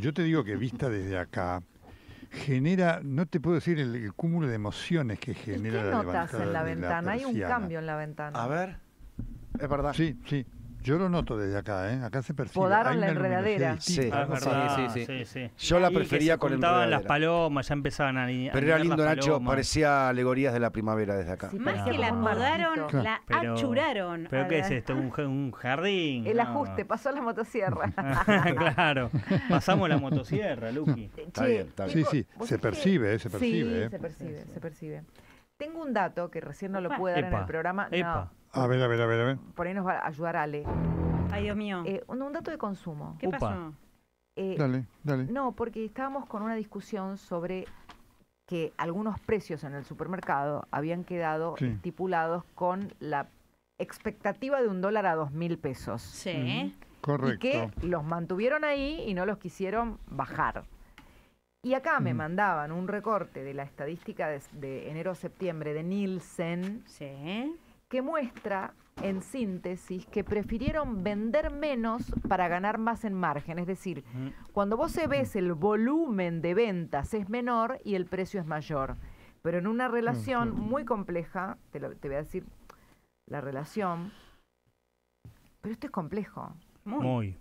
yo te digo que vista desde acá, genera, no te puedo decir el, cúmulo de emociones que genera notas en la ventana? Hay un cambio en la ventana. A ver. Es verdad. Sí, sí. Yo lo noto desde acá, ¿eh? Acá se percibe. Podaron la enredadera. Sí, sí, sí, sí, Yo la prefería con enredadera. las palomas, ya empezaban a Pero era lindo, Nacho. Parecía alegorías de la primavera desde acá. Sí, más que la podaron, la achuraron. ¿Pero qué es esto? ¿Un, jardín? El ajuste, pasó la motosierra. claro. Pasamos la motosierra, Luqui. Está Sí, sí. Se percibe, eh, se percibe. Sí, eh. se percibe, se percibe. Tengo un dato que recién no lo pude dar en el programa. No. A ver, a ver, a ver, a ver. Por ahí nos va a ayudar Ale. Ay, Dios mío. Eh, un, dato de consumo. ¿Qué pasó? Eh, dale, dale. No, porque estábamos con una discusión sobre que algunos precios en el supermercado habían quedado estipulados con la expectativa de un dólar a dos mil pesos. Sí. ¿Eh? Correcto. Y que los mantuvieron ahí y no los quisieron bajar. Y acá me mm. mandaban un recorte de la estadística de, de enero-septiembre de Nielsen. Sí que muestra en síntesis, que prefirieron vender menos para ganar más en margen. Es decir, cuando vos se ves el volumen de ventas es menor y el precio es mayor. Pero en una relación muy compleja, te, voy a decir la relación, pero esto es complejo. Muy. muy.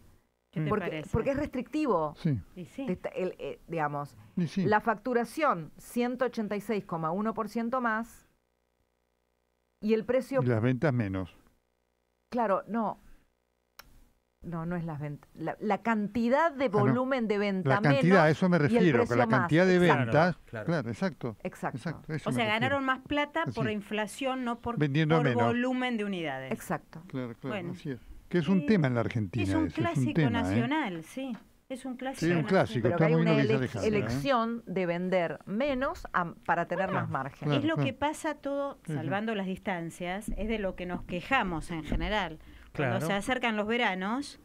porque, es restrictivo. Sí. Eh, digamos, la facturación, 186,1% más y el precio... las ventas menos. Claro, no. No, no es las ventas. La, cantidad de ah, volumen de venta. La cantidad, eso me refiero, que la cantidad de ventas. Claro, exacto. Exacto. o sea, ganaron más plata por inflación, no por, Vendiendo menos. volumen de unidades. Exacto. Claro, claro, Que es un tema en la Argentina. Es un clásico ¿eh? nacional, sí. Es un clásico. clásico. Pero hay una ¿eh? elección de vender menos para tener más margen. es lo que pasa todo, salvando las distancias, es de lo que nos quejamos en general. Cuando se acercan los veranos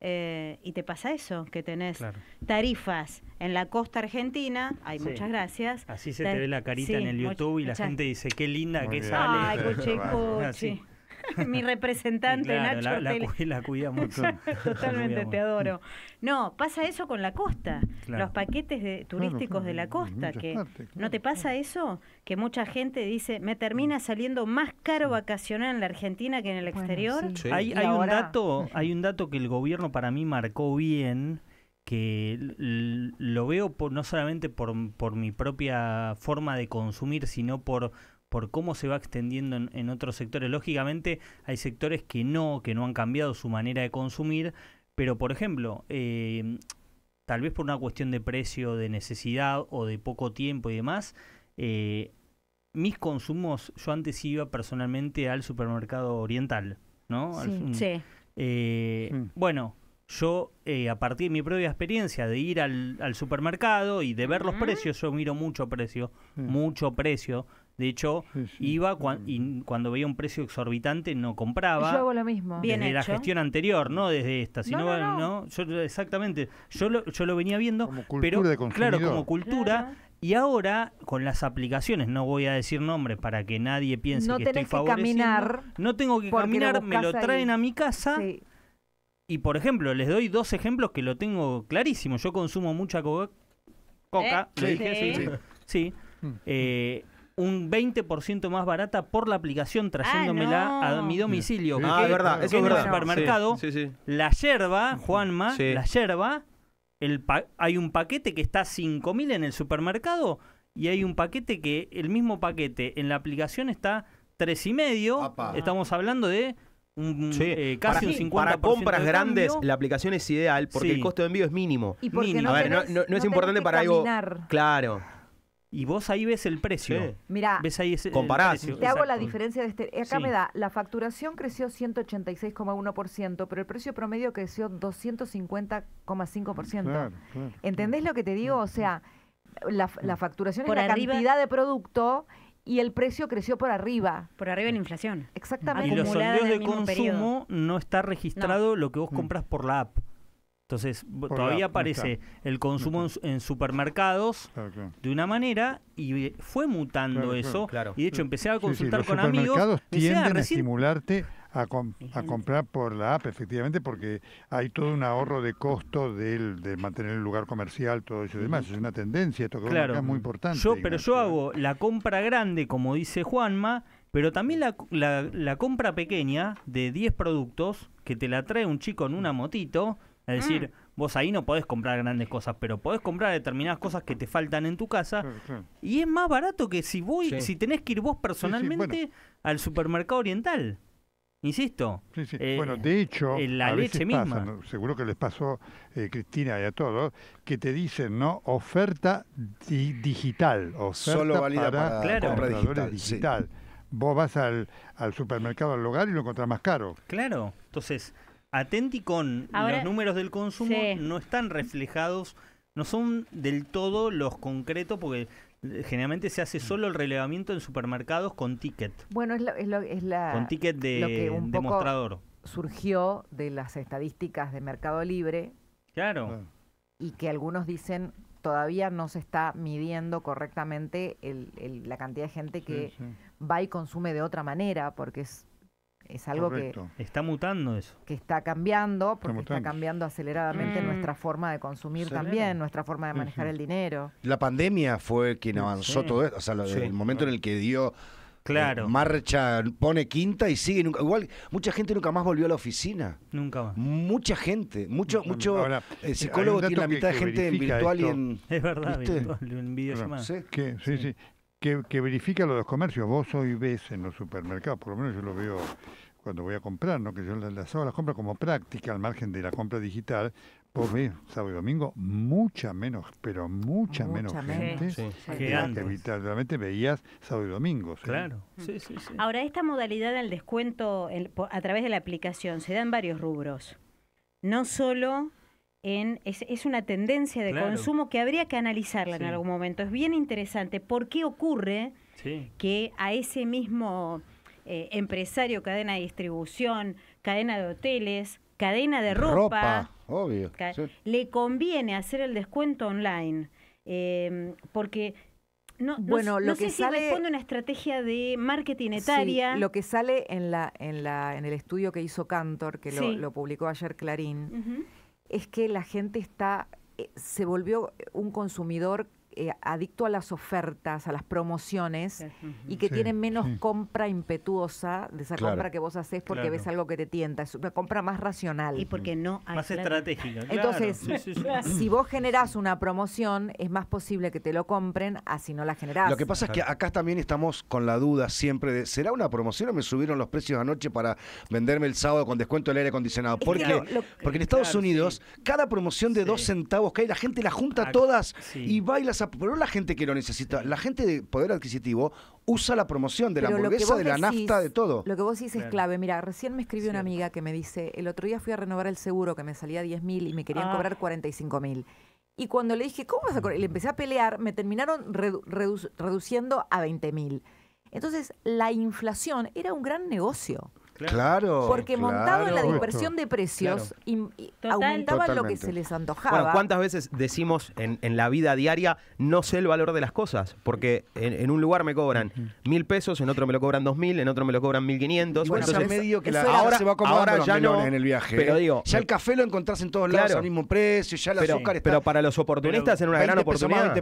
eh, y te pasa eso, que tenés tarifas en la costa argentina, hay muchas gracias. Así se te ve la carita en el YouTube y la gente dice, qué linda qué que sale. Ay, coche, coche. mi representante Nacho. La, cuida mucho. Totalmente, te adoro. No, pasa eso con la costa, los paquetes de, turísticos de la costa, que ¿no te pasa eso? Que mucha gente dice, me termina saliendo más caro vacacionar en la Argentina que en el exterior. Hay, hay un dato, hay un dato que el gobierno para mí marcó bien, que lo veo no solamente por, por mi propia forma de consumir, sino por por cómo se va extendiendo en, otros sectores. Lógicamente hay sectores que no, que no han cambiado su manera de consumir, pero por ejemplo, em, tal vez por una cuestión de precio, de necesidad o de poco tiempo y demás, eh, mis consumos, yo antes iba personalmente al supermercado oriental, ¿no? Sí. Eh, hmm. Bueno, yo eh, a partir de mi propia experiencia de ir al, supermercado y de ver los precios, yo miro mucho precio, hmm. mucho precio, de hecho, iba y cuando veía un precio exorbitante no compraba. Yo hago lo mismo. Bien desde la gestión anterior, no desde esta, sino no, exactamente. Yo lo, yo lo venía viendo, como pero claro, como cultura Y ahora, con las aplicaciones, no voy a decir nombres para que nadie piense que estoy favoreciendo. No tengo que caminar. No tengo que caminar, me lo traen a mi casa. Y, por ejemplo, les doy dos ejemplos que lo tengo clarísimo. Yo consumo mucha coca. sí. Eh, dije? Sí. Mm. Eh, un 20% más barata por la aplicación trayéndomela ah, a mi domicilio. Ah, es verdad, eso es verdad. supermercado, la yerba, Juanma, la yerba, el hay un paquete que está 5.000 en el supermercado y hay un paquete que, el mismo paquete en la aplicación está y medio Estamos hablando de un, eh, casi un 50% Para compras grandes, la aplicación es ideal porque el costo de envío es mínimo. Y No, es importante para algo. Claro. Y vos ahí ves el precio. Mira, ves ahí ese, te hago la diferencia de este. Acá me da, la facturación creció 186,1%, pero el precio promedio creció 250,5%. ¿Entendés lo que te digo? O sea, la, mm. facturación es la cantidad de producto y el precio creció por arriba. Por arriba en inflación. Exactamente. Y los de consumo no está registrado lo que vos mm. compras por la app. Entonces, todavía aparece el consumo en, supermercados de una manera y eh, fue mutando eso. Y de hecho, empecé a consultar con amigos. Los supermercados tienden a, estimularte a, comprar por la app, efectivamente, porque hay todo un ahorro de costo del, de mantener el lugar comercial, todo eso y demás. Es una tendencia, esto que es muy importante. pero yo hago la compra grande, como dice Juanma, pero también la, la compra pequeña de 10 productos que te la trae un chico en una motito es decir, mm. vos ahí no podés comprar grandes cosas, pero podés comprar determinadas cosas que te faltan en tu casa. Y es más barato que si voy, si tenés que ir vos personalmente al supermercado oriental. Insisto. Eh, bueno, de hecho, la leche misma. seguro que les pasó eh, Cristina y a todos, que te dicen, ¿no? Oferta digital. Oferta Solo válida para, para digital. Vos vas al, al supermercado, al hogar y lo encontrás más caro. Claro. Entonces, Atenti con los números del consumo no están reflejados, no son del todo los concretos porque eh, generalmente se hace mm. solo el relevamiento en supermercados con ticket. Bueno, es, lo, es, la ticket de un demostrador. Surgió de las estadísticas de Mercado Libre. Claro. Ah. Y que algunos dicen todavía no se está midiendo correctamente la cantidad de gente que va y consume de otra manera, porque es es algo que está mutando eso. Que está cambiando, porque está, cambiando aceleradamente mm. nuestra forma de consumir también, nuestra forma de manejar el dinero. La pandemia fue quien avanzó todo esto, o sea, el momento en el que dio eh, Claro. marcha, pone quinta y sigue. Nunca, igual, mucha gente nunca más volvió a la oficina. Nunca más. Mucha gente. Mucho, mucho eh, psicólogo tiene la mitad de gente en virtual y en. Es verdad, en sí, sí. sí que, verifica lo de los comercios. Vos hoy ves en los supermercados, por lo menos yo lo veo cuando voy a comprar, ¿no? que yo las hago las compras como práctica al margen de la compra digital, vos ves sábado y domingo mucha menos, pero mucha, menos gente que, habitualmente veías sábado y domingo. ¿eh? Mm. ¿sí? Claro. Ahora, esta modalidad del descuento a través de la aplicación se da en varios rubros. No solo es, una tendencia de consumo que habría que analizarla en algún momento. Es bien interesante por qué ocurre que a ese mismo eh, empresario, cadena de distribución, cadena de hoteles, cadena de ropa, le conviene hacer el descuento online. Em, porque no, bueno, lo que sé si responde una estrategia de marketing etaria. lo que sale en, la, en, la, en el estudio que hizo Cantor, que lo, publicó ayer Clarín, es que la gente está, eh, se volvió un consumidor eh, adicto a las ofertas, a las promociones y que tienen menos compra impetuosa de esa compra que vos haces porque ves algo que te tienta. Es una compra más racional. Y porque no Más estratégica. Entonces, si vos generás una promoción, es más posible que te lo compren así no la generás. Lo que pasa es que acá también estamos con la duda siempre de: ¿será una promoción o me subieron los precios anoche para venderme el sábado con descuento del aire acondicionado? Porque, porque en Estados Unidos, cada promoción de dos centavos que hay, la gente la junta todas y baila pero la gente que lo necesita, la gente de poder adquisitivo usa la promoción de la hamburguesa, de la nafta, de todo. Lo que vos dices es clave. Mira, recién me escribió una amiga que me dice, el otro día fui a renovar el seguro que me salía 10 mil y me querían ah. cobrar 45 mil. Y cuando le dije, ¿cómo vas a cobrar? le empecé a pelear, me terminaron reduciendo a 20 mil. Entonces, la inflación era un gran negocio. Claro. Porque montado en la dispersión de precios, lo que se les antojaba. Bueno, ¿cuántas veces decimos en, la vida diaria no sé el valor de las cosas? Porque en, un lugar me cobran mil pesos, en otro me lo cobran dos mil, en otro me lo cobran mil quinientos. medio ahora se va ahora ya no, en el viaje. Pero ¿eh? ya el café lo encontrás en todos lados al mismo precio, ya el pero, Pero para los oportunistas era una gran oportunidad. la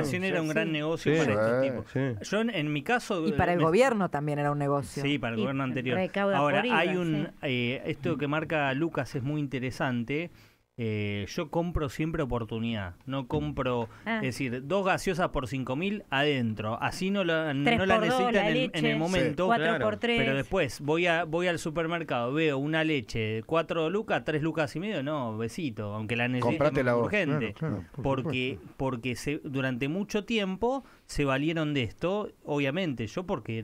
inflación era un gran negocio para este tipo. Yo en, mi caso. Y para el eh, gobierno también era un negocio. Sí, para el gobierno anterior. Ahora, hay un. Eh, esto que marca Lucas es muy interesante. Eh, yo compro siempre oportunidad, no compro, ah. es decir, dos gaseosas por 5.000 adentro, así no la, no necesitan en, el momento, pero después voy a voy al supermercado, veo una leche, cuatro lucas, tres lucas y medio, no, besito, aunque la necesite urgente, porque, porque se, durante mucho tiempo se valieron de esto, obviamente, yo porque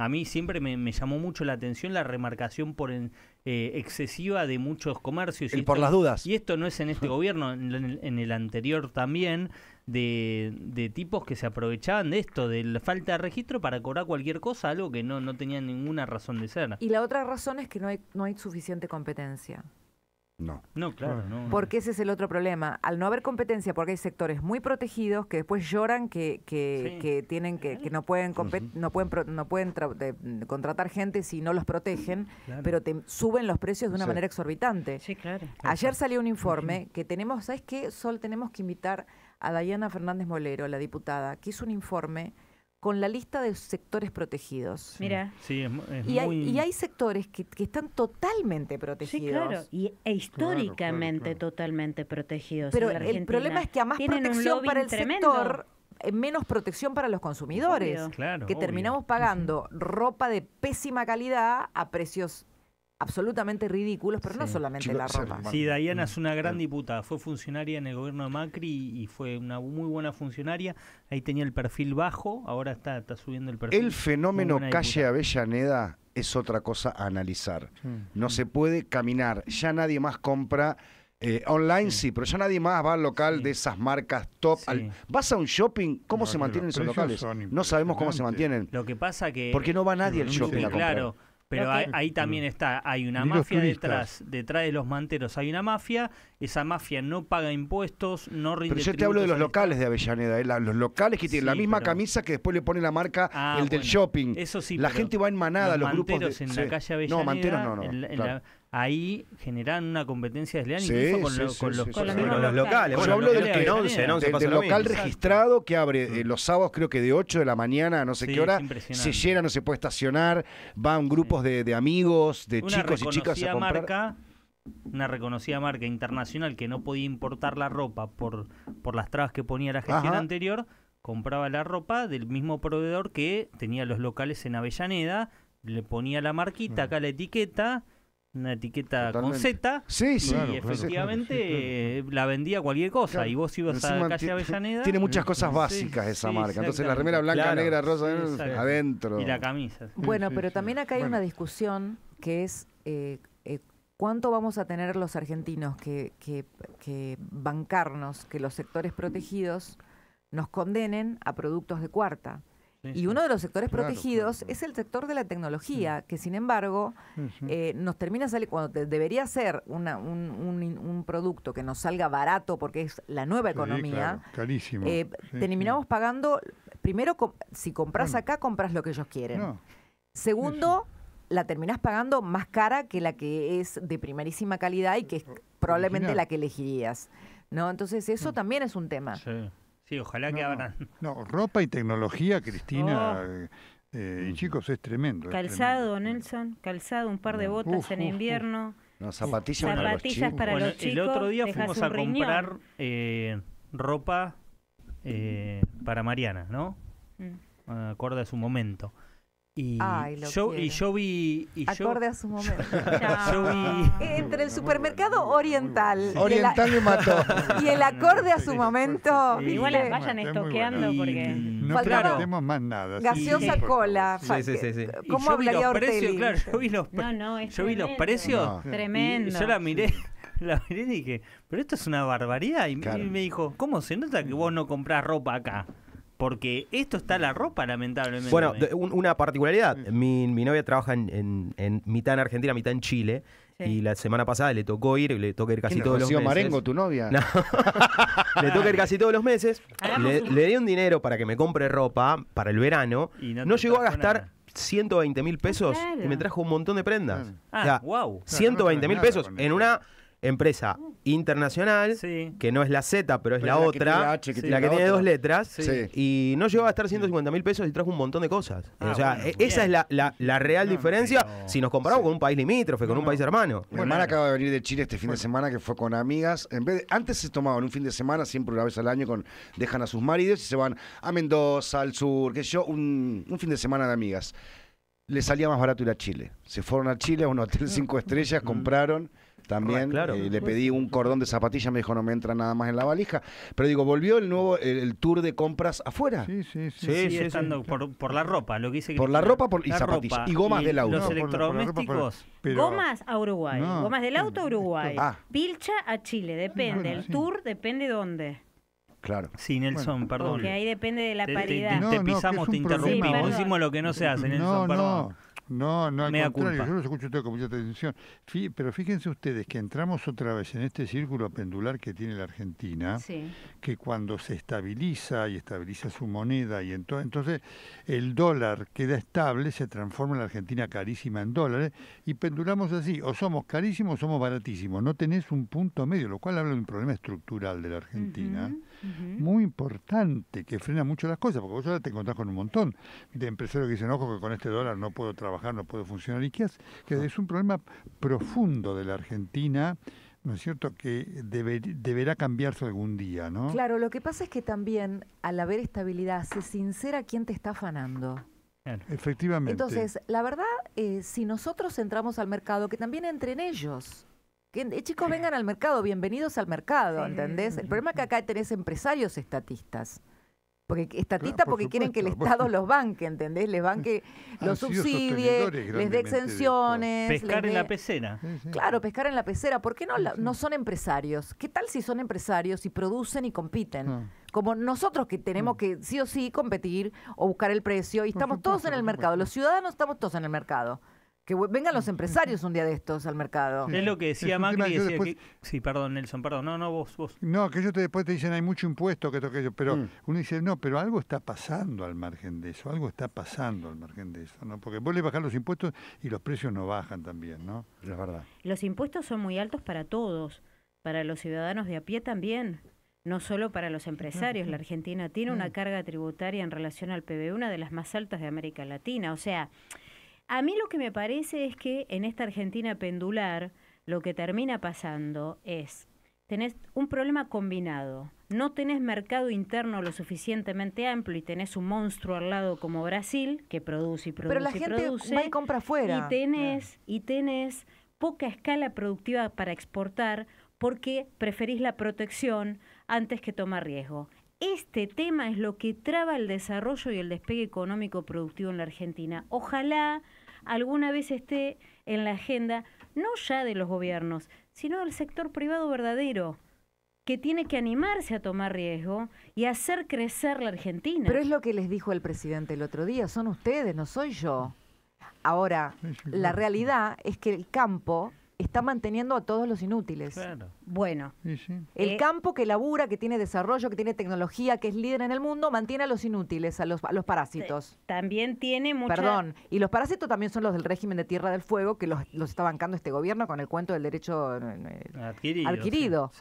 a mí siempre me, llamó mucho la atención la remarcación por eh, excesiva de muchos comercios. y por las dudas. Y esto no es en este gobierno, en el, anterior también, de, tipos que se aprovechaban de esto, de la falta de registro para cobrar cualquier cosa, algo que no, no tenía ninguna razón de ser. Y la otra razón es que no hay, no hay suficiente competencia. No. No, claro. No, Porque ese es el otro problema. Al no haber competencia, porque hay sectores muy protegidos que después lloran que, que, tienen que, no pueden no pueden no pueden contratar gente si no los protegen, pero te suben los precios de una manera exorbitante. Sí, claro. Ayer salió un informe que tenemos, ¿sabes qué? Sol, tenemos que invitar a Dayana Fernández Molero, la diputada, que hizo un informe con la lista de sectores protegidos. Mira. Sí, es, y, hay, sectores que, están totalmente protegidos. claro. Y, e históricamente totalmente protegidos. Pero el problema es que a más protección para el sector, eh, menos protección para los consumidores. que terminamos pagando ropa de pésima calidad a precios absolutamente ridículos, pero no solamente la ropa. Sí, Dayana mm, es una gran mm. diputada, fue funcionaria en el gobierno de Macri y fue una muy buena funcionaria, ahí tenía el perfil bajo, ahora está, está subiendo el perfil. El fenómeno calle Avellaneda es otra cosa a analizar. No se puede caminar, ya nadie más compra. Eh, online sí. pero ya nadie más va al local de esas marcas top. vas a un shopping, ¿cómo se mantienen esos locales? No sabemos cómo se mantienen. Lo que pasa que... Porque no va nadie al shopping. A comprar. Pero ahí, también está, hay una mafia detrás, detrás de los manteros hay una mafia, esa mafia no paga impuestos, no rinde Pero yo te hablo de los eh. locales de Avellaneda, eh, los locales que tienen la misma camisa que después le pone la marca ah, el del shopping. Eso sí. La gente va en manada, los, grupos de, en la calle Avellaneda. No, manteros no, no. la, ahí generan una competencia desleal con, los, locales. Bueno, hablo del, local registrado que abre eh, los sábados creo que de 8 de la mañana a no sé qué hora, se llena, no se puede estacionar, van grupos de, de, amigos, de chicos y chicas a comprar. una reconocida marca internacional que no podía importar la ropa por, por las trabas que ponía la gestión anterior, compraba la ropa del mismo proveedor que tenía los locales en Avellaneda, le ponía la marquita, mm. acá la etiqueta, una etiqueta con Z. Sí, sí. Y efectivamente eh, la vendía cualquier cosa. Y vos ibas a calle Avellaneda. Tiene muchas cosas básicas esa marca. Entonces la remera blanca, negra, rosa, adentro. Y la camisa. Bueno, pero también acá hay una discusión que es. Eh, eh, ¿Cuánto vamos a tener los argentinos que, que, que bancarnos que los sectores protegidos nos condenen a productos de cuarta? y uno de los sectores protegidos es el sector de la tecnología, que sin embargo eh, nos termina saliendo, cuando debería ser un, producto que nos salga barato porque es la nueva economía, eh, terminamos pagando, primero, si compras mm. acá, compras lo que ellos quieren. Segundo, la terminás pagando más cara que la que es de primerísima calidad y que es probablemente la que elegirías. ¿no? Entonces eso mm. también es un tema. Sí. Sí, ojalá que abran. No, ropa y tecnología, Cristina. y oh. eh, eh, mm. chicos, es tremendo. Calzado, Nelson, calzado, un par de botas en invierno. No, zapatillas, para los chicos. El otro día fuimos a comprar eh, ropa para Mariana, ¿no? Mm. Acorda, es su momento. Y, yo, y yo, vi. Y Acorde yo, a su momento. vi, Entre el supermercado oriental. Oriental me mató. Y el acorde a su momento. Igual las vayan estoqueando porque. No tenemos más nada. Gaseosa cola. Sí, sí, sí, ¿Cómo hablaría Claro, yo vi los, precios. no, no, yo vi los precios. Tremendo. Yo la miré la miré y dije, pero esto es una barbaridad. Y, me dijo, ¿cómo se nota que vos no comprás ropa acá? Porque esto está la ropa, lamentablemente. Bueno, una particularidad. Mm. Mi, novia trabaja en, en, mitad en Argentina, mitad en Chile. Y la semana pasada le tocó ir, le toca ir casi todos los meses. Marengo, tu novia? No. le toca ir casi todos los meses. Ah. Le, di un dinero para que me compre ropa para el verano. no, llegó a gastar 120 mil pesos y me trajo un montón de prendas. Ah, wow. 120 mil pesos en una empresa internacional, que no es la Z, pero es la, otra, la que tiene dos letras, y no llegó a estar 150 mil pesos y trajo un montón de cosas. Ah, o sea, e-, esa es la, real diferencia si nos comparamos con un país limítrofe, con un país hermano. Mi hermana acaba de venir de Chile este fin de semana que fue con amigas. En vez antes se tomaban un fin de semana, siempre una vez al año, con dejan a sus maridos y se van a Mendoza, al sur, que yo, un, un fin de semana de amigas. Le salía más barato ir a Chile. Se fueron a Chile a un hotel cinco estrellas, mm. compraron también. Ah, eh, le pedí un cordón de zapatilla, me dijo no me entra nada más en la valija. Pero digo, volvió el nuevo el, tour de compras afuera. Sí, sí, sí. sí, estando por, la ropa, lo que hice Por la ropa y zapatillas. Y gomas del auto. Los electrodomésticos. gomas a Uruguay. Gomas del auto a Uruguay. Ah. Pilcha a Chile, depende. el tour depende dónde. Claro. Sí, Nelson, perdón. Porque ahí depende de la paridad. Te, pisamos, te interrumpimos. Hicimos lo que no se hace, Nelson, perdón. No, no, al contrario, yo los escucho ustedes con mucha atención. pero fíjense ustedes que entramos otra vez en este círculo pendular que tiene la Argentina, que cuando se estabiliza y estabiliza su moneda, y entonces el dólar queda estable, se transforma en la Argentina carísima en dólares, y pendulamos así, o somos carísimos o somos baratísimos, no tenés un punto medio, lo cual habla de un problema estructural de la Argentina, muy importante, que frena mucho las cosas, porque vos ahora te encontrás con un montón de empresarios que dicen, ojo, que con este dólar no puedo trabajar no puede funcionar. ¿Y Que ah. es un problema profundo de la Argentina. ¿No es cierto? Que deberá cambiarse algún día, ¿no? Claro, lo que pasa es que también al haber estabilidad se sincera quién te está afanando. Efectivamente. Entonces, la verdad, eh, si nosotros entramos al mercado, que también entren ellos. Que, eh, chicos, vengan al mercado, bienvenidos al mercado, ¿entendés? El problema es que acá tenés empresarios estatistas porque porque quieren que el Estado los banque, ¿entendés? Les banque, los subsidie, les dé exenciones. Pescar en la pecera. Claro, pescar en la pecera. ¿Por qué no, no son empresarios? ¿Qué tal si son empresarios y producen y compiten? Ah. como nosotros que tenemos ah. que sí o sí competir o buscar el precio y estamos todos en el mercado, los ciudadanos estamos todos en el mercado. Que vengan los empresarios un día de estos al mercado. es lo que decía Macri. Decía sí, perdón, Nelson, perdón. No, no, vos, vos. No, que ellos te, después te dicen hay mucho impuesto, que esto, que Pero mm. uno dice, no, pero algo está pasando al margen de eso, algo está pasando al margen de eso, ¿no? Porque vos le bajás los impuestos y los precios no bajan también, ¿no? Es verdad. Los impuestos son muy altos para todos, para los ciudadanos de a pie también no solo para los empresarios. La Argentina tiene una mm. carga tributaria en relación al PBI, una de las más altas de América Latina. O sea, a mí lo que me parece es que en esta Argentina pendular lo que termina pasando es, tenés un problema combinado, no tenés mercado interno lo suficientemente amplio y tenés un monstruo al lado como Brasil que produce y produce. Pero la gente va y compra afuera. tenés, y tenés poca escala productiva para exportar porque preferís la protección antes que tomar riesgo. Este tema es lo que traba el desarrollo y el despegue económico productivo en la Argentina. Ojalá alguna vez esté en la agenda, no ya de los gobiernos, sino del sector privado verdadero que tiene que animarse a tomar riesgo y hacer crecer la Argentina. Pero es lo que les dijo el presidente el otro día, son ustedes, no soy yo. Ahora, la realidad es que el campo está manteniendo a todos los inútiles. Bueno. Eh, el campo que labura, que tiene desarrollo, que tiene tecnología, que es líder en el mundo, mantiene a los inútiles, a los, parásitos. También tiene mucha... Perdón. Y los parásitos también son los del régimen de Tierra del Fuego, que los, está bancando este gobierno con el cuento del derecho eh, adquirido.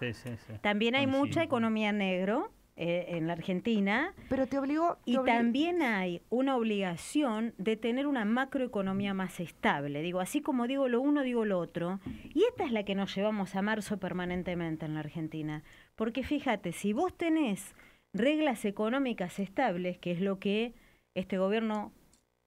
También hay mucha economía negro eh, en la Argentina. Pero te obligó. y también hay una obligación de tener una macroeconomía más estable. Digo, así como digo lo uno, digo lo otro. Y esta es la que nos llevamos a marzo permanentemente en la Argentina. Porque fíjate, si vos tenés reglas económicas estables, que es lo que este gobierno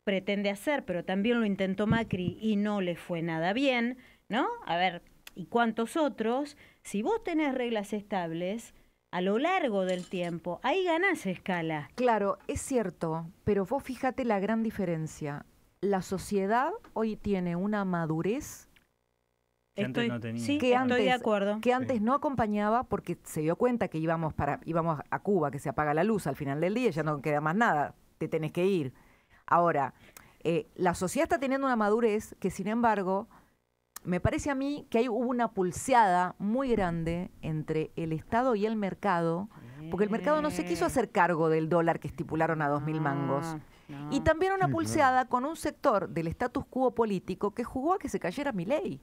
pretende hacer, pero también lo intentó Macri y no le fue nada bien, ¿no? A ver, ¿y cuántos otros? Si vos tenés reglas estables, a lo largo del tiempo. Ahí ganás escala. Claro, es cierto, pero vos fíjate la gran diferencia. La sociedad hoy tiene una madurez que antes no Sí, que de acuerdo. Que antes no acompañaba porque se dio cuenta que íbamos, para, íbamos a Cuba, que se apaga la luz al final del día, ya no queda más nada, te tenés que ir. Ahora, eh, la sociedad está teniendo una madurez que, sin embargo, me parece a mí que hay hubo una pulseada muy grande entre el Estado y el mercado, porque el mercado no se quiso eh. hacer cargo del dólar que estipularon a 2.000 ah, mangos. Y también una pulseada con un sector del status quo político que jugó a que se cayera mi ley.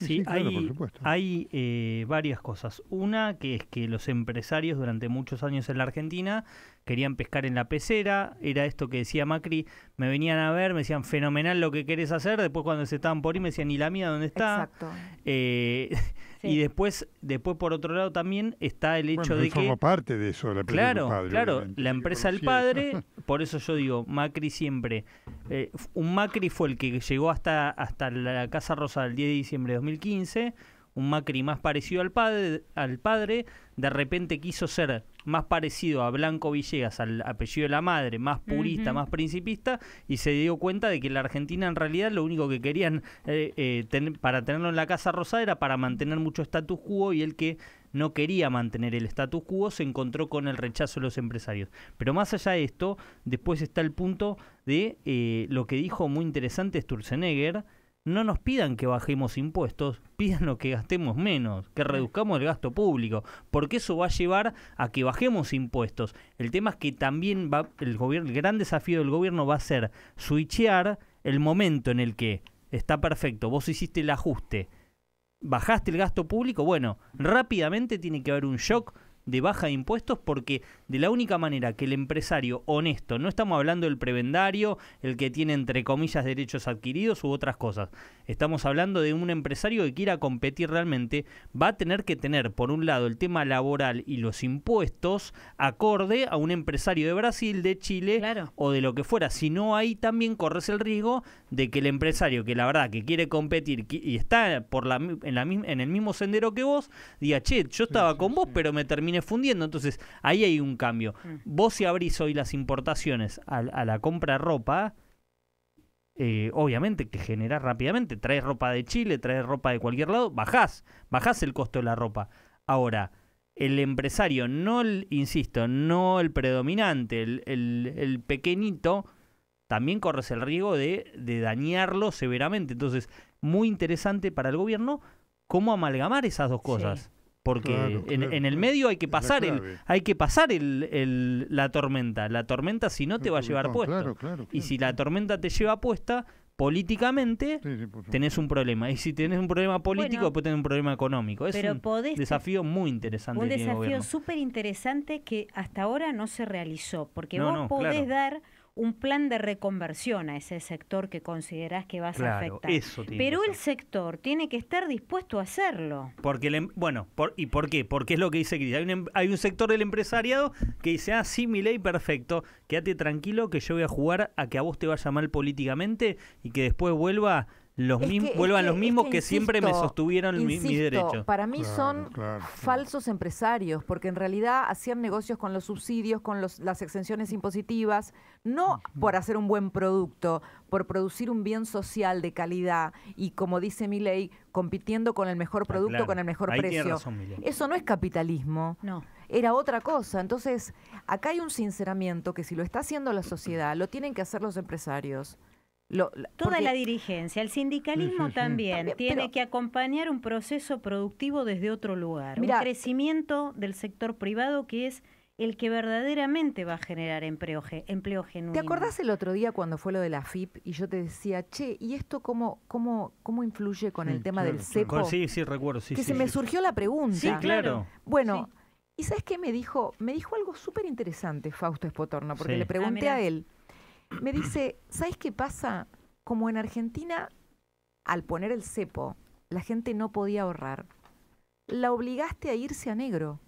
Sí, hay, hay eh, varias cosas. Una que es que los empresarios durante muchos años en la Argentina querían pescar en la pecera, era esto que decía Macri, me venían a ver, me decían fenomenal lo que querés hacer, después cuando se estaban por ir me decían, ¿y la mía dónde está? Exacto. Eh, y después, después por otro lado también está el hecho de que... parte de eso, la Claro, padre, claro, la, empresa del padre, por eso yo digo, Macri siempre, eh, un Macri fue el que llegó hasta, hasta la Casa Rosa el 10 de diciembre de 2015, un Macri más parecido al padre, al padre, de repente quiso ser más parecido a Blanco Villegas, al apellido de la madre, más purista, más principista, y se dio cuenta de que la Argentina en realidad lo único que querían eh, eh, para tenerlo en la Casa Rosada era para mantener mucho status quo y el que no quería mantener el status quo se encontró con el rechazo de los empresarios. Pero más allá de esto, después está el punto de eh, lo que dijo muy interesante Sturzenegger, no nos pidan que bajemos impuestos, pidan lo que gastemos menos, que reduzcamos el gasto público, porque eso va a llevar a que bajemos impuestos. El tema es que también va, el, gobierno, el gran desafío del gobierno va a ser switchear el momento en el que está perfecto, vos hiciste el ajuste, bajaste el gasto público, bueno, rápidamente tiene que haber un shock de baja de impuestos porque de la única manera que el empresario honesto, no estamos hablando del prebendario, el que tiene entre comillas derechos adquiridos u otras cosas, estamos hablando de un empresario que quiera competir realmente, va a tener que tener por un lado el tema laboral y los impuestos acorde a un empresario de Brasil, de Chile o de lo que fuera. Si no, ahí también corres el riesgo de que el empresario que la verdad que quiere competir y está por la, en, en el mismo sendero que vos, diga, che, yo estaba con vos, pero me terminé fundiendo. Entonces, ahí hay un cambio. Mm. Vos si abrís hoy las importaciones a, la compra de ropa, eh, obviamente que generás rápidamente. Traes ropa de Chile, traes ropa de cualquier lado, bajás, bajás el costo de la ropa. Ahora, el empresario, no el, insisto, no el predominante, el, el, pequeñito, también corres el riesgo de, de dañarlo severamente. Entonces, muy interesante para el gobierno cómo amalgamar esas dos cosas porque en, el medio hay que pasar, el, hay que pasar la tormenta. La tormenta, si no, te va a llevar puesto. Y si la tormenta te lleva puesta, políticamente tenés un problema. Y si tenés un problema político, bueno, tener un problema económico. Es un desafío muy interesante. Un desafío súper interesante que hasta ahora no se realizó, porque vos podés dar un plan de reconversión a ese sector que considerás que vas a afectar. Eso Pero el sector tiene que estar dispuesto a hacerlo. Porque em, bueno, ¿y por qué? Porque es lo que dice Cris. Hay un, em, hay un sector del empresariado que dice, ah, sí, mi ley, perfecto, quédate tranquilo que yo voy a jugar a que a vos te vaya mal políticamente y que después vuelva los vuelvan los mismos que, siempre me sostuvieron mi, derecho. Para mí son falsos empresarios, porque en realidad hacían negocios con los subsidios, con las exenciones impositivas, no por hacer un buen producto, por producir un bien social de calidad y, como dice mi ley, compitiendo con el mejor ah, producto, con el mejor precio. Eso no es capitalismo. era otra cosa. Entonces, acá hay un sinceramiento que si lo está haciendo la sociedad, lo tienen que hacer los empresarios. Toda la dirigencia, el sindicalismo también, tiene que acompañar un proceso productivo desde otro lugar, un crecimiento del sector privado que es el que verdaderamente va a generar empleo, genuino. ¿Te acordás el otro día cuando fue lo de la FIP y yo te decía, che, ¿y esto cómo, cómo, cómo influye con el tema del CEPO? Sí, sí, recuerdo, sí. Que se me surgió la pregunta. Sí, claro. Bueno, ¿y sabes qué me dijo? Me dijo algo súper interesante Fausto Espotorno, porque le pregunté ah, a él me dice, ¿sabes qué pasa? Como en Argentina, al poner el cepo, la gente no podía ahorrar. La obligaste a irse a negro.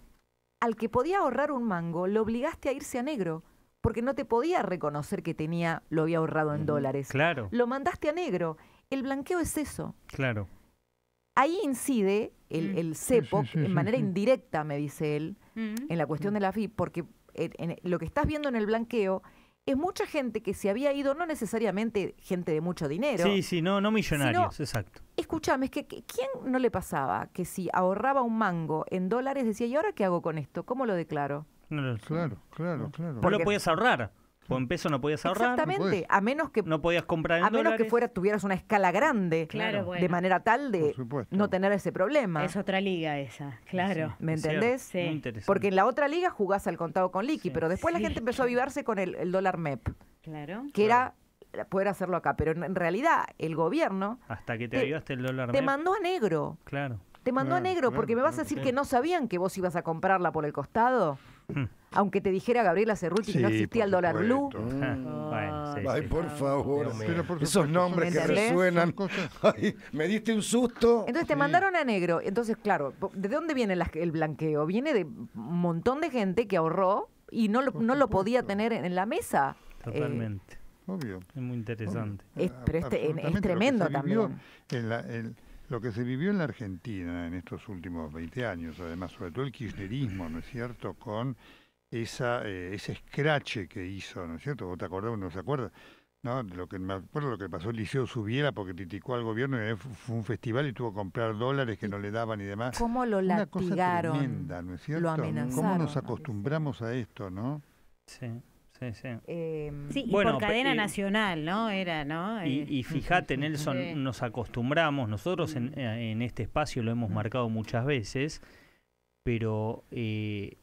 Al que podía ahorrar un mango, lo obligaste a irse a negro porque no te podía reconocer que tenía, lo había ahorrado en dólares. Claro. Lo mandaste a negro. El blanqueo es eso. Claro. Ahí incide el, CEPO, en manera indirecta, me dice él, mm. en la cuestión mm. de la FIP, porque eh, lo que estás viendo en el blanqueo es mucha gente que se había ido, no necesariamente gente de mucho dinero. Sí, sí, no, no millonarios, exacto. Escuchame, es que, ¿quién no le pasaba que si ahorraba un mango en dólares decía, ¿y ahora qué hago con esto? ¿Cómo lo declaro? claro, claro, claro. Vos lo podías ahorrar. O en peso no podías ahorrar. Exactamente, a menos que no podías comprar en a menos que fuera tuvieras una escala grande, de manera tal de no tener ese problema. Es otra liga esa, claro. ¿Me entendés? Sí. Porque en la otra liga jugás al contado con liqui, pero después la gente empezó a avivarse con el, dólar MEP, Claro. que era poder hacerlo acá, pero en, realidad el gobierno Hasta que te, te- el dólar. te mandó a negro. Claro. Te mandó a negro porque me vas a decir que no sabían que vos ibas a comprarla por el costado. Hmm. Aunque te dijera Gabriela Cerruti que no existía el dólar blue. Ah, Ay, por favor. Esos nombres que resuenan. me diste un susto. Entonces te mandaron a negro. Entonces, claro, ¿de dónde viene el blanqueo? Viene de un montón de gente que ahorró y no lo, no lo podía tener en la mesa. Totalmente. Obvio. Es muy interesante. Es- pero este, es tremendo también. Lo que se vivió en la Argentina en estos últimos 20 años, además, sobre todo el kirchnerismo, ¿no es cierto?, con esa, eh, ese escrache que hizo, ¿no es cierto? ¿Vos te acordás no se acuerda? ¿No? Lo que, me acuerdo lo que pasó el Liceo Subiera porque criticó al gobierno y eh, fue un festival y tuvo que comprar dólares que no le daban y demás. ¿Cómo lo Una ¿no es cierto? ¿Cómo nos acostumbramos a esto, no? Sí. Em, sí, y por cadena nacional, ¿no? Era, ¿no? Y, eh, fíjate, Nelson, nos acostumbramos, nosotros eh, en, este espacio lo hemos marcado muchas veces, pero eh,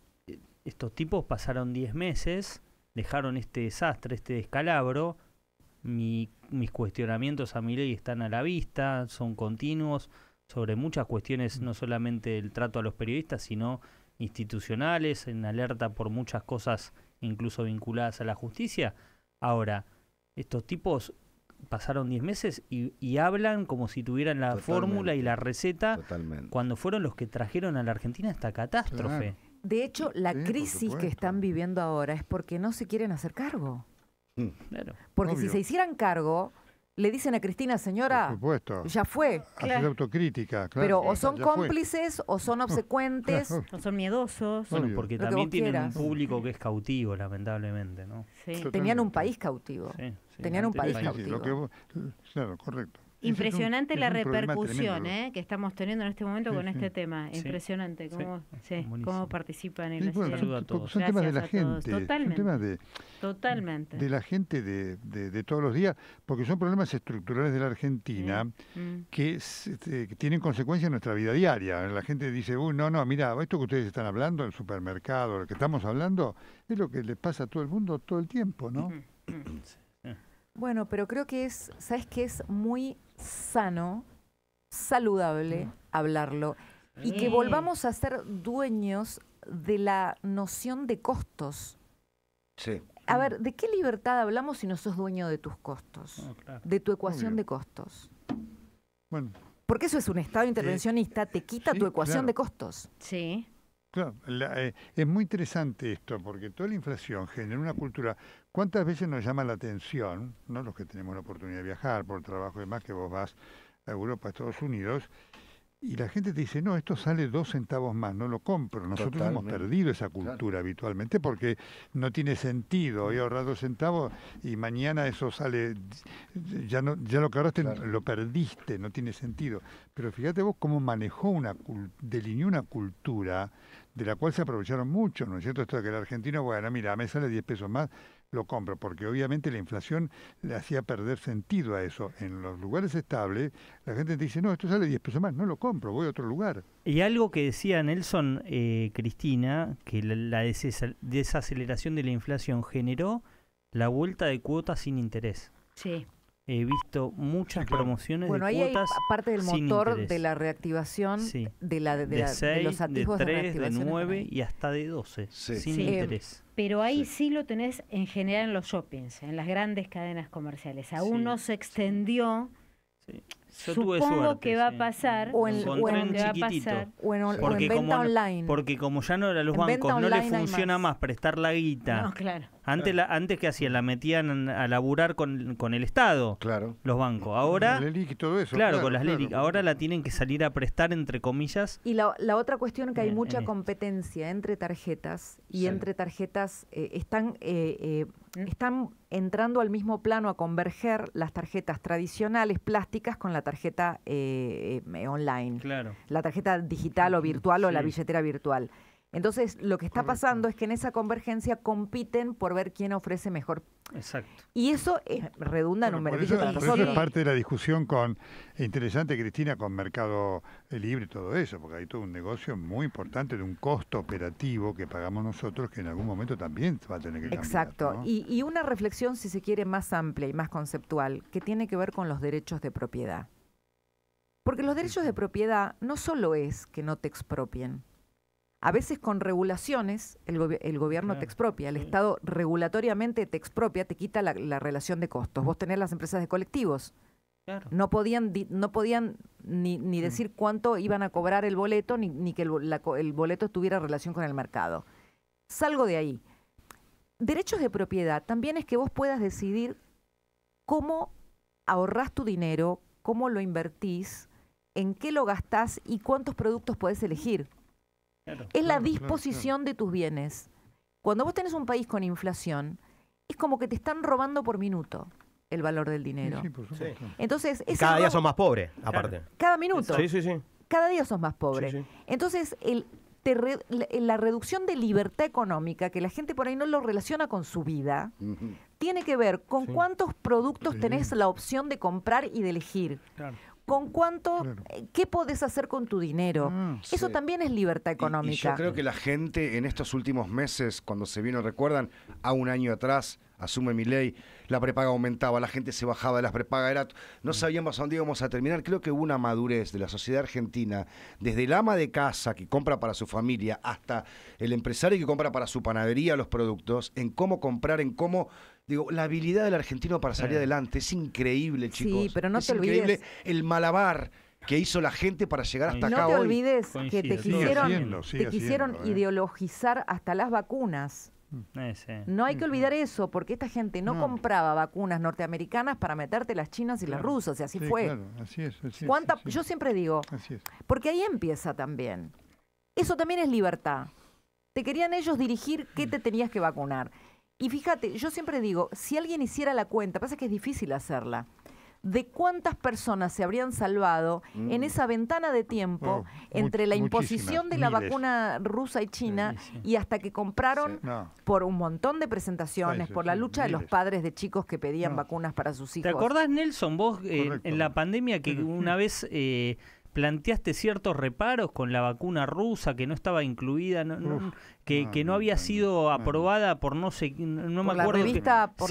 estos tipos pasaron 10 meses, dejaron este desastre, este descalabro, mis cuestionamientos a mi ley están a la vista, son continuos sobre muchas cuestiones, no solamente el trato a los periodistas, sino institucionales, en alerta por muchas cosas incluso vinculadas a la justicia. Ahora, estos tipos pasaron 10 meses y, hablan como si tuvieran la fórmula y la receta cuando fueron los que trajeron a la Argentina esta catástrofe. De hecho, la crisis que están viviendo ahora es porque no se quieren hacer cargo. Porque si se hicieran cargo, le dicen a Cristina, señora, ya fue. Hacer autocrítica, Pero o son cómplices, o son obsecuentes. O son miedosos. Bueno, porque también tienen un público que es cautivo, lamentablemente, ¿no? Tenían un país cautivo. Tenían un país cautivo. claro, correcto. Impresionante la repercusión ¿eh? que estamos teniendo en este momento con este tema. Impresionante cómo, ah, cómo participan en la bueno, son, temas de la gente. Totalmente. de, Totalmente. de la gente de, de, todos los días, porque son problemas estructurales de la Argentina mm. este, que, tienen consecuencias en nuestra vida diaria. La gente dice, uy, no, no, mira, esto que ustedes están hablando, el supermercado, lo que estamos hablando, es lo que les pasa a todo el mundo todo el tiempo, ¿no? Mm, mm. Bueno, pero creo que es, ¿sabes qué? Es muy sano, saludable mm. hablarlo y que mm. volvamos a ser dueños de la noción de costos. Sí. A ver, ¿de qué libertad hablamos si no sos dueño de tus costos? De tu ecuación de costos. Bueno. Porque eso es un Estado intervencionista, te quita tu ecuación de costos. Sí. Claro, eh, es muy interesante esto, porque toda la inflación genera una cultura ¿Cuántas veces nos llama la atención, ¿no? los que tenemos la oportunidad de viajar por trabajo y demás, que vos vas a Europa, a Estados Unidos, y la gente te dice, no, esto sale dos centavos más, no lo compro. Nosotros hemos perdido esa cultura habitualmente porque no tiene sentido. Hoy ahorrar dos centavos y mañana eso sale, ya, no, ya lo que ahorraste lo perdiste, no tiene sentido. Pero fíjate vos cómo manejó una, delineó una cultura de la cual se aprovecharon mucho, ¿no es cierto? Esto de que el argentino, bueno, mira, me sale diez pesos más, lo compro, porque obviamente la inflación le hacía perder sentido a eso. En los lugares estables, la gente dice, no, esto sale 10 pesos más, no lo compro, voy a otro lugar. Y algo que decía Nelson eh, Cristina, que la, la desaceleración de la inflación generó la vuelta de cuotas sin interés. Sí he visto muchas promociones bueno, de ahí cuotas. Hay parte del motor de la reactivación de, la, de, de, los activos de 3, de, 9 y hasta de 12, sin interés. Eh, pero ahí sí. lo tenés en general en los shoppings, en las grandes cadenas comerciales. Aún no se extendió. Supongo que va a pasar. O en, en, venta online. Porque como ya no, era los bancos no le funciona más. más prestar la guita. No, claro antes, la, antes que hacían, la metían a laburar con, el Estado, claro. los bancos. Ahora, y todo eso, claro, con las LELIC. Ahora la tienen que salir a prestar, entre comillas. Y la, la otra cuestión que hay mucha competencia entre tarjetas y entre tarjetas eh, están, eh, eh, están entrando al mismo plano a converger las tarjetas tradicionales plásticas con la tarjeta online. Claro. La tarjeta digital o virtual o la billetera virtual. Entonces, lo que está pasando es que en esa convergencia compiten por ver quién ofrece mejor. Exacto. Y eso es, eh, redunda en un beneficio eso, es parte de la discusión con, e interesante Cristina, con Mercado Libre y todo eso, porque hay todo un negocio muy importante de un costo operativo que pagamos nosotros que en algún momento también va a tener que cambiar. Exacto. y una reflexión, si se quiere, más amplia y más conceptual, que tiene que ver con los derechos de propiedad. Porque los derechos de propiedad no solo es que no te expropien, a veces con regulaciones el, gobierno te expropia, el Estado regulatoriamente te expropia, te quita la, relación de costos. Vos tenés las empresas de colectivos. No podían, no podían ni, mm. decir cuánto iban a cobrar el boleto, ni, que el, boleto tuviera relación con el mercado. Salgo de ahí. Derechos de propiedad también es que vos puedas decidir cómo ahorrás tu dinero, cómo lo invertís, en qué lo gastás y cuántos productos puedes elegir es la disposición de tus bienes. Cuando vos tenés un país con inflación, es como que te están robando por minuto el valor del dinero. Sí, por Entonces, cada día sos más pobres, aparte. Cada minuto. Sí, sí, sí. Cada día sos más pobre. Entonces, el, la, reducción de libertad económica, que la gente por ahí no lo relaciona con su vida, tiene que ver con cuántos productos tenés la opción de comprar y de elegir con cuánto, eh, qué podés hacer con tu dinero. Mm, Eso también es libertad económica. yo creo que la gente en estos últimos meses, cuando se vino, recuerdan, a un año atrás, asume mi ley, la prepaga aumentaba, la gente se bajaba de las prepagas, era, no mm. sabíamos a dónde íbamos a terminar. Creo que hubo una madurez de la sociedad argentina, desde el ama de casa que compra para su familia hasta el empresario que compra para su panadería los productos, en cómo comprar, en cómo Digo, la habilidad del argentino para salir eh. adelante es increíble, chicos. Sí, pero no es te olvides. el malabar que hizo la gente para llegar hasta acá acá. No te olvides que te quisieron, eh. ideologizar hasta las vacunas. Mm. Eh, no hay que mm, olvidar mm. eso, porque esta gente no, compraba vacunas norteamericanas para meterte las chinas y las rusas, y así fue. Así yo siempre digo, porque ahí empieza también. Eso también es libertad. Te querían ellos dirigir qué te tenías que vacunar. Y fíjate, yo siempre digo, si alguien hiciera la cuenta, pasa que es difícil hacerla de cuántas personas se habrían salvado en mm. esa ventana de tiempo oh, entre la imposición de la vacuna rusa y china y hasta que compraron por un montón de presentaciones, por la lucha de los padres de chicos que pedían vacunas para sus hijos. ¿Te acordás, Nelson, vos eh, en la pandemia que una vez... Eh, planteaste ciertos reparos con la vacuna rusa que no estaba incluida, que, no había sido aprobada por no sé, no me acuerdo. La revista, por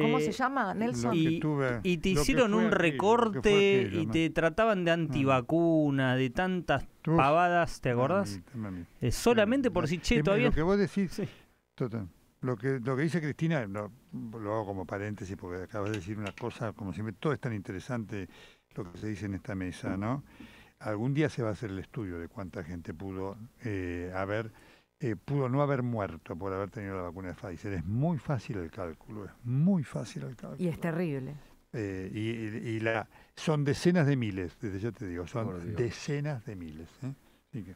¿Cómo eh, se llama, Nelson? Y, te hicieron un recorte y te trataban de mm. antivacuna, de tantas pavadas, ¿te acordás? Eh, solamente por si che, todavía. Lo que vos decís, lo, que, dice Cristina, lo, hago como paréntesis porque acabas de decir una cosa, como siempre, todo es tan interesante lo que se dice en esta mesa, ¿no? Algún día se va a hacer el estudio de cuánta gente pudo eh, haber eh, pudo no haber muerto por haber tenido la vacuna de Pfizer. Es muy fácil el cálculo, es muy fácil el cálculo. Y es terrible. Eh, y, la, son decenas de miles, desde ya te digo, son decenas de miles. ¿eh?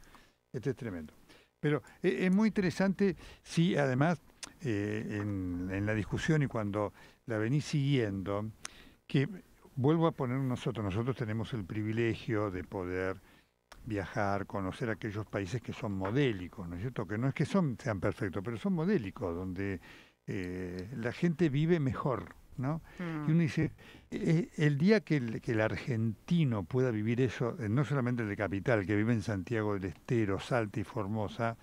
esto es tremendo. Pero eh, es muy interesante si además en, en, la discusión y cuando la venís siguiendo, que vuelvo a poner nosotros, nosotros tenemos el privilegio de poder viajar, conocer aquellos países que son modélicos, ¿no es cierto? Que no es que son, sean perfectos, pero son modélicos, donde eh, la gente vive mejor, ¿no? Y mm. uno dice, eh, el día que el, argentino pueda vivir eso, eh, no solamente el de capital, que vive en Santiago del Estero, Salta y Formosa,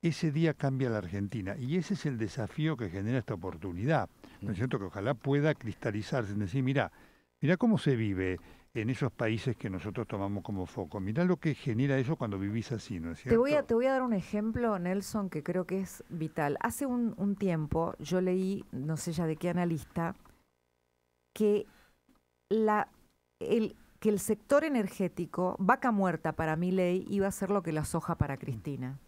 ese día cambia la Argentina. Y ese es el desafío que genera esta oportunidad, ¿no es mm. cierto? Que ojalá pueda cristalizarse decir, mira, mira cómo se vive en esos países que nosotros tomamos como foco. Mirá lo que genera eso cuando vivís así, ¿no es cierto? Te voy a, te dar un ejemplo, Nelson, que creo que es vital. Hace un, tiempo yo leí, no sé ya de qué analista, que, la, el, que el sector energético, vaca muerta para mi ley, iba a ser lo que la soja para Cristina.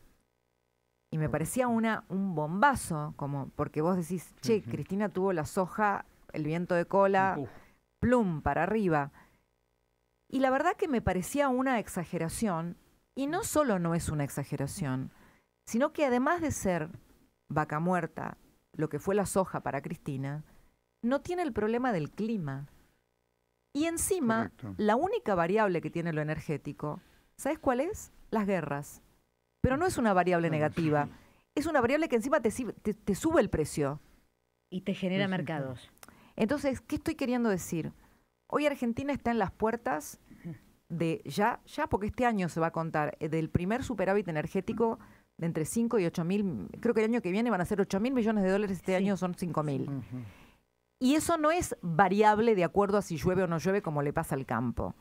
Y me parecía una, un bombazo, como porque vos decís, che, Cristina tuvo la soja, el viento de cola, plum, para arriba y la verdad que me parecía una exageración, y no solo no es una exageración, sino que además de ser vaca muerta, lo que fue la soja para Cristina, no tiene el problema del clima. Y encima, la única variable que tiene lo energético, ¿sabes cuál es? Las guerras. Pero no es una variable negativa, es una variable que encima te sube el precio. Y te genera mercados. Entonces, ¿qué estoy queriendo decir? Hoy Argentina está en las puertas de ya, ya porque este año se va a contar, eh, del primer superávit energético de entre 5 y 8 mil, creo que el año que viene van a ser 8 mil millones de dólares, este año son 5 mil. Y eso no es variable de acuerdo a si llueve o no llueve como le pasa al campo.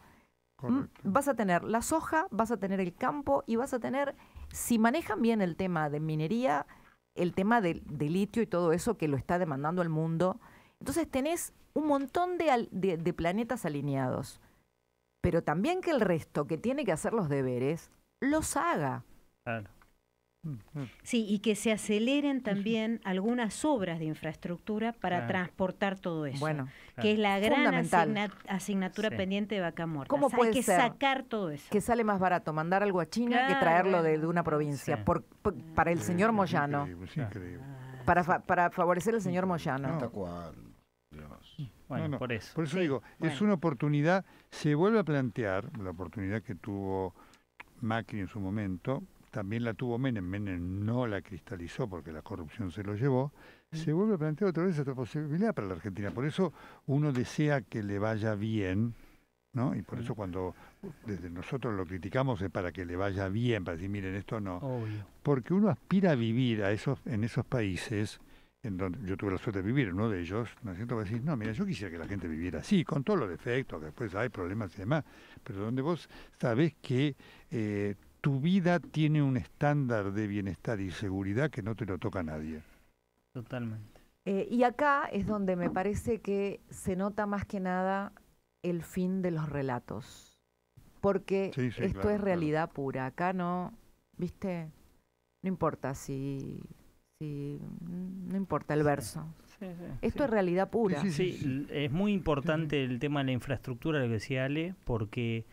Mm, vas a tener la soja, vas a tener el campo y vas a tener, si manejan bien el tema de minería, el tema del de litio y todo eso que lo está demandando el mundo, entonces tenés un montón de, de, planetas alineados, pero también que el resto que tiene que hacer los deberes, los haga. Claro. Mm. Sí, y que se aceleren también algunas obras de infraestructura para transportar todo eso. Bueno, que es la gran asignatura pendiente de Vaca Muerta. ¿Cómo hay que sacar todo eso. Que sale más barato mandar algo a China que traerlo de, una provincia. Por, para el señor Moyano. Para, para favorecer al señor Moyano. ¿Hasta cuándo? por eso. digo, es una oportunidad, se vuelve a plantear la oportunidad que tuvo Macri en su momento, también la tuvo Menem, Menem no la cristalizó porque la corrupción se lo llevó, se vuelve a plantear otra vez esta posibilidad para la Argentina. Por eso uno desea que le vaya bien, ¿no? Y por eso cuando desde nosotros lo criticamos es para que le vaya bien, para decir, miren, esto no. Porque uno aspira a vivir a esos, en esos países en donde yo tuve la suerte de vivir, uno de ellos, me siento que decir, no, mira, yo quisiera que la gente viviera así, con todos los defectos, que después hay problemas y demás, pero donde vos sabés que eh, tu vida tiene un estándar de bienestar y seguridad que no te lo toca a nadie. Totalmente. Eh, y acá es donde me parece que se nota más que nada el fin de los relatos, porque esto es realidad pura, acá no, viste, no importa si Mm, no importa el verso. Esto es realidad pura. Sí, es muy importante el tema de la infraestructura, lo que decía Ale, porque...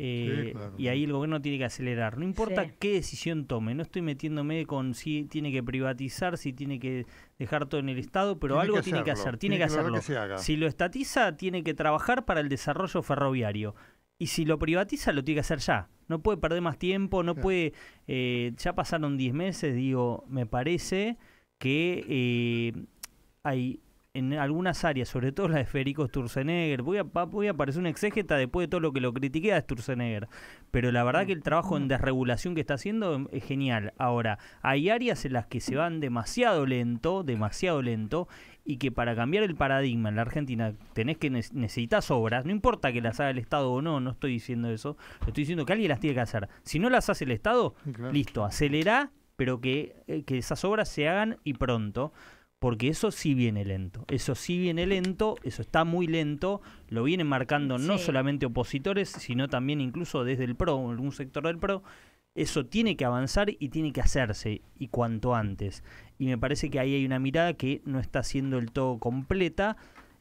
Eh, y ahí el gobierno tiene que acelerar. No importa qué decisión tome, no estoy metiéndome con si tiene que privatizar, si tiene que dejar todo en el Estado, pero algo tiene que hacer, tiene, que, hacerlo. si lo estatiza, tiene que trabajar para el desarrollo ferroviario y si lo privatiza lo tiene que hacer ya. No puede perder más tiempo, no puede... Eh, ya pasaron 10 meses, digo, me parece que eh, hay en algunas áreas, sobre todo la de Federico Sturzenegger. Voy a, voy a parecer un exégeta después de todo lo que lo critiqué a Sturzenegger. Pero la verdad que el trabajo en mm. desregulación que está haciendo es genial. Ahora, hay áreas en las que se van demasiado lento, demasiado lento, y que para cambiar el paradigma en la Argentina tenés que necesitas obras, no importa que las haga el Estado o no, no estoy diciendo eso, estoy diciendo que alguien las tiene que hacer. Si no las hace el Estado, listo, acelera, pero que, eh, que esas obras se hagan y pronto porque eso sí viene lento, eso sí viene lento, eso está muy lento, lo vienen marcando no solamente opositores, sino también incluso desde el PRO, algún sector del PRO, eso tiene que avanzar y tiene que hacerse, y cuanto antes. Y me parece que ahí hay una mirada que no está siendo el todo completa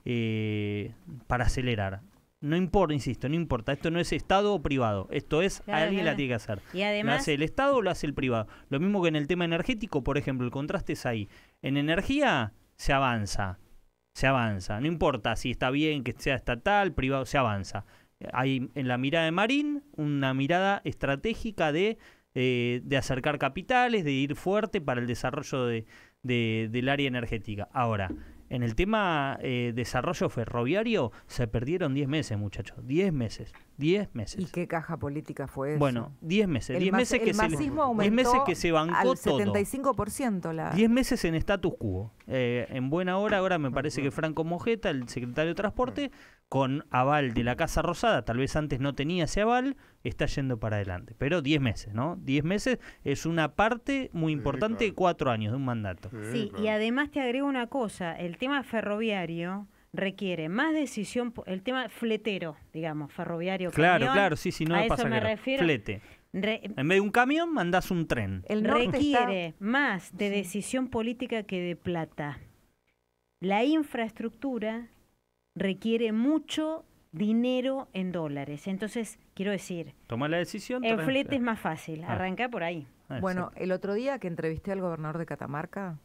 eh, para acelerar. No importa, insisto, no importa. Esto no es Estado o privado. Esto es alguien la tiene que hacer. Y ¿Lo hace el Estado o lo hace el privado? Lo mismo que en el tema energético, por ejemplo, el contraste es ahí. En energía se avanza. Se avanza. No importa si está bien que sea estatal, privado, se avanza. Hay en la mirada de Marín una mirada estratégica de, eh, acercar capitales, de ir fuerte para el desarrollo del área energética. Ahora, en el tema eh, desarrollo ferroviario se perdieron 10 meses, muchachos, 10 meses. 10 meses. ¿Y qué caja política fue eso? Bueno, 10 meses. 10 meses, que se, diez meses que se bancó al 75% la... 10 meses en status quo. Eh, en buena hora, ahora me parece que Franco Mojeta, el secretario de Transporte, con aval de la Casa Rosada, tal vez antes no tenía ese aval, está yendo para adelante. Pero 10 meses, ¿no? 10 meses es una parte muy importante de cuatro años de un mandato. Sí, y además te agrego una cosa, el tema ferroviario requiere más decisión, el tema fletero, digamos, ferroviario. Claro, camión, claro, sí, si no a me refiero. Flete. en vez de un camión, mandás un tren. requiere más de decisión política que de plata. La infraestructura requiere mucho dinero en dólares. Entonces, quiero decir... Toma la decisión. El flete es más fácil, ah. arranca por ahí. Ah, bueno, el otro día que entrevisté al gobernador de Catamarca,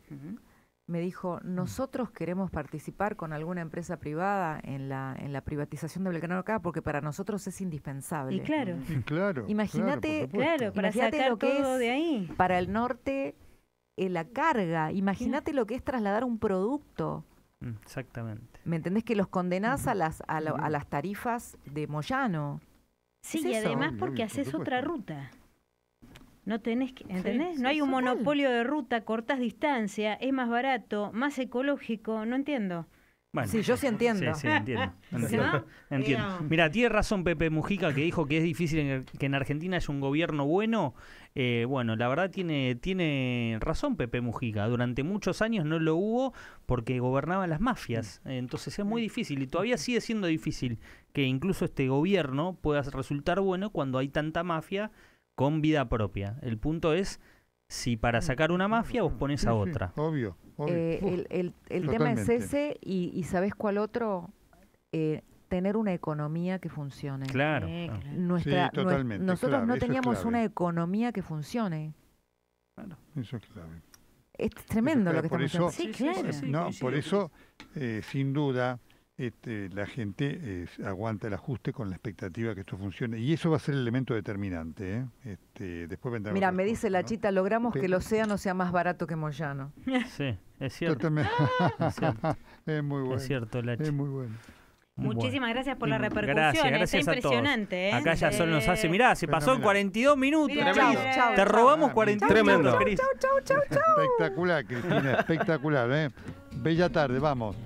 me dijo, mm. nosotros queremos participar con alguna empresa privada en la, en la privatización de Belgrano acá porque para nosotros es indispensable. Y claro. claro. Imagínate, para lo que es ahí. Para el norte, eh, la carga. Imagínate lo que es trasladar un producto. Mm, exactamente. ¿Me entendés? Que los condenás a las, a, las tarifas de Moyano. Sí, y además porque haces otra ruta. No tenés que, ¿entendés? no hay un monopolio de ruta, cortas distancia, es más barato, más ecológico, no entiendo. Bueno, sí, yo sí entiendo. Sí, Mira, tiene razón Pepe Mujica que dijo que es difícil que en Argentina haya un gobierno bueno. Eh, bueno, la verdad tiene, tiene razón Pepe Mujica. Durante muchos años no lo hubo porque gobernaban las mafias. Eh, entonces es muy difícil y todavía sigue siendo difícil que incluso este gobierno pueda resultar bueno cuando hay tanta mafia con vida propia. El punto es si para mm. sacar una mafia vos pones a otra. Obvio. obvio. Eh, el, tema es ese y, ¿sabés cuál otro? Eh, tener una economía que funcione. Claro. Eh, ah. nosotros no teníamos una economía que funcione. Claro. Eso es clave. Es tremendo lo que estamos haciendo. No, por eso, sin duda, este, la gente aguanta el ajuste con la expectativa que esto funcione. Y eso va a ser el elemento determinante. ¿eh? Este, después Mira, me dice la chita, logramos que el océano sea más barato que Moyano. Sí, es cierto. es, muy bueno. Es cierto, la Es muy bueno. Muchísimas gracias por la mm, repercusión. impresionante. ¿eh? Acá ya solo nos hace. Mirá, se pasó en 42 minutos. Te robamos chau, 42 minutos, chau Espectacular, Cristina. Espectacular. ¿eh? Bella tarde, vamos.